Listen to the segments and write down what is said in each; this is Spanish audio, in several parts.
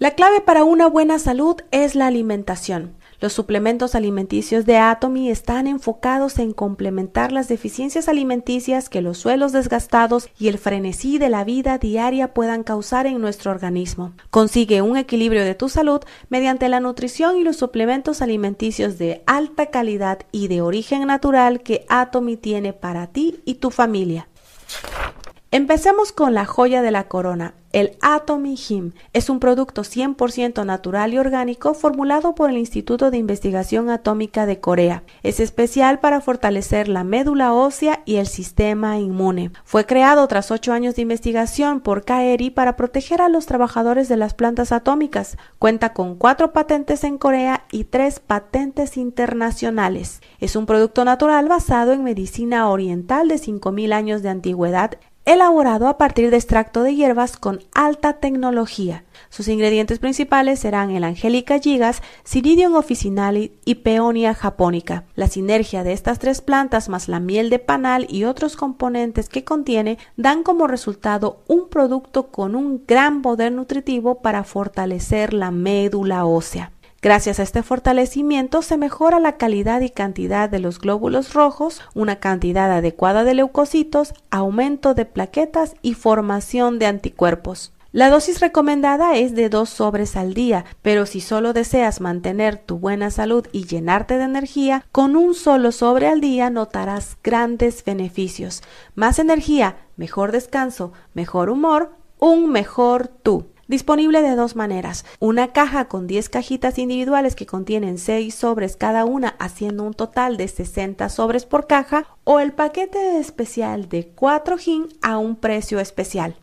La clave para una buena salud es la alimentación. Los suplementos alimenticios de Atomy están enfocados en complementar las deficiencias alimenticias que los suelos desgastados y el frenesí de la vida diaria puedan causar en nuestro organismo. Consigue un equilibrio de tu salud mediante la nutrición y los suplementos alimenticios de alta calidad y de origen natural que Atomy tiene para ti y tu familia. Empecemos con la joya de la corona. El Atomy Him es un producto 100% natural y orgánico formulado por el Instituto de Investigación Atómica de Corea. Es especial para fortalecer la médula ósea y el sistema inmune. Fue creado tras ocho años de investigación por Kaeri para proteger a los trabajadores de las plantas atómicas. Cuenta con cuatro patentes en Corea y tres patentes internacionales. Es un producto natural basado en medicina oriental de 5.000 años de antigüedad elaborado a partir de extracto de hierbas con alta tecnología. Sus ingredientes principales serán el angelica gigas, ciridium officinalis y peonia japonica. La sinergia de estas tres plantas más la miel de panal y otros componentes que contiene dan como resultado un producto con un gran poder nutritivo para fortalecer la médula ósea. Gracias a este fortalecimiento se mejora la calidad y cantidad de los glóbulos rojos, una cantidad adecuada de leucocitos, aumento de plaquetas y formación de anticuerpos. La dosis recomendada es de dos sobres al día, pero si solo deseas mantener tu buena salud y llenarte de energía, con un solo sobre al día notarás grandes beneficios. Más energía, mejor descanso, mejor humor, un mejor tú disponible de dos maneras. Una caja con 10 cajitas individuales que contienen 6 sobres cada una, haciendo un total de 60 sobres por caja, o el paquete especial de 4 gin a un precio especial.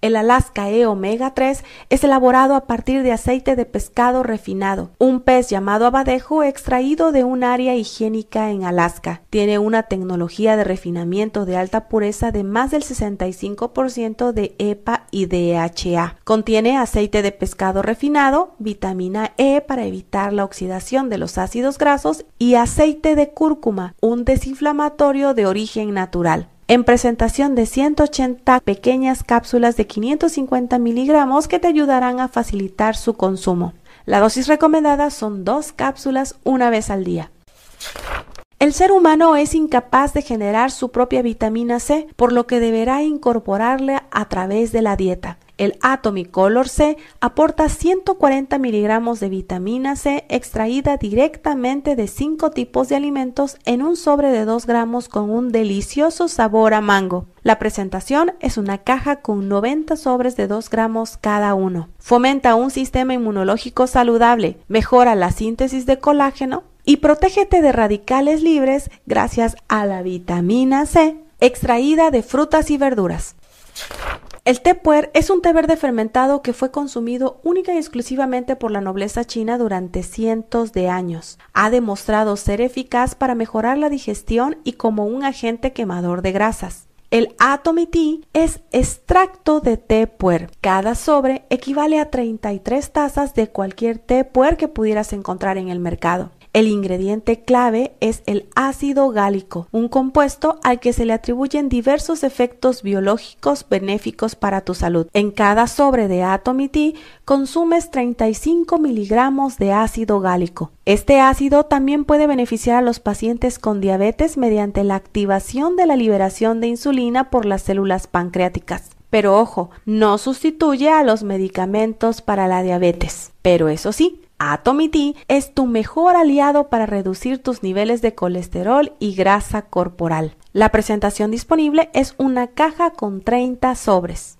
El Alaska E Omega 3 es elaborado a partir de aceite de pescado refinado, un pez llamado abadejo extraído de un área higiénica en Alaska. Tiene una tecnología de refinamiento de alta pureza de más del 65% de EPA y DHA. Contiene aceite de pescado refinado, vitamina E para evitar la oxidación de los ácidos grasos y aceite de cúrcuma, un desinflamatorio de origen natural en presentación de 180 pequeñas cápsulas de 550 miligramos que te ayudarán a facilitar su consumo. La dosis recomendada son dos cápsulas una vez al día. El ser humano es incapaz de generar su propia vitamina C, por lo que deberá incorporarla a través de la dieta. El Color C aporta 140 miligramos de vitamina C extraída directamente de cinco tipos de alimentos en un sobre de 2 gramos con un delicioso sabor a mango. La presentación es una caja con 90 sobres de 2 gramos cada uno. Fomenta un sistema inmunológico saludable, mejora la síntesis de colágeno y protégete de radicales libres gracias a la vitamina C extraída de frutas y verduras. El té puer es un té verde fermentado que fue consumido única y exclusivamente por la nobleza china durante cientos de años. Ha demostrado ser eficaz para mejorar la digestión y como un agente quemador de grasas. El Atomy Tea es extracto de té puer. Cada sobre equivale a 33 tazas de cualquier té puer que pudieras encontrar en el mercado. El ingrediente clave es el ácido gálico, un compuesto al que se le atribuyen diversos efectos biológicos benéficos para tu salud. En cada sobre de Atomy consumes 35 miligramos de ácido gálico. Este ácido también puede beneficiar a los pacientes con diabetes mediante la activación de la liberación de insulina por las células pancreáticas. Pero ojo, no sustituye a los medicamentos para la diabetes. Pero eso sí, Atomiti es tu mejor aliado para reducir tus niveles de colesterol y grasa corporal. La presentación disponible es una caja con 30 sobres.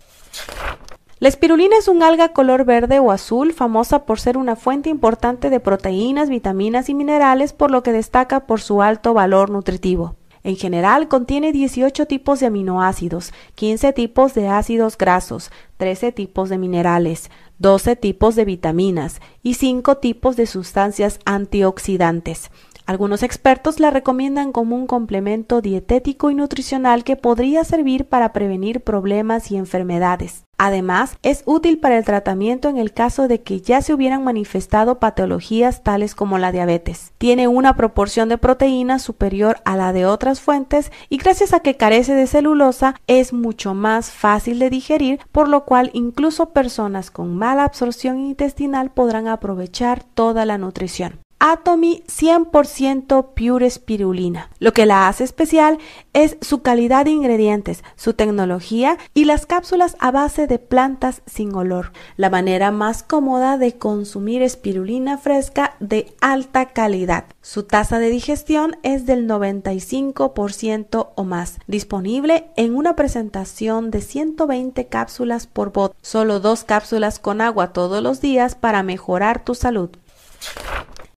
La espirulina es un alga color verde o azul famosa por ser una fuente importante de proteínas, vitaminas y minerales por lo que destaca por su alto valor nutritivo. En general contiene 18 tipos de aminoácidos, 15 tipos de ácidos grasos, 13 tipos de minerales. 12 tipos de vitaminas y 5 tipos de sustancias antioxidantes. Algunos expertos la recomiendan como un complemento dietético y nutricional que podría servir para prevenir problemas y enfermedades. Además, es útil para el tratamiento en el caso de que ya se hubieran manifestado patologías tales como la diabetes. Tiene una proporción de proteína superior a la de otras fuentes y gracias a que carece de celulosa es mucho más fácil de digerir, por lo cual incluso personas con mala absorción intestinal podrán aprovechar toda la nutrición. Atomy 100% Pure Espirulina. Lo que la hace especial es su calidad de ingredientes, su tecnología y las cápsulas a base de plantas sin olor. La manera más cómoda de consumir espirulina fresca de alta calidad. Su tasa de digestión es del 95% o más. Disponible en una presentación de 120 cápsulas por bot. Solo dos cápsulas con agua todos los días para mejorar tu salud.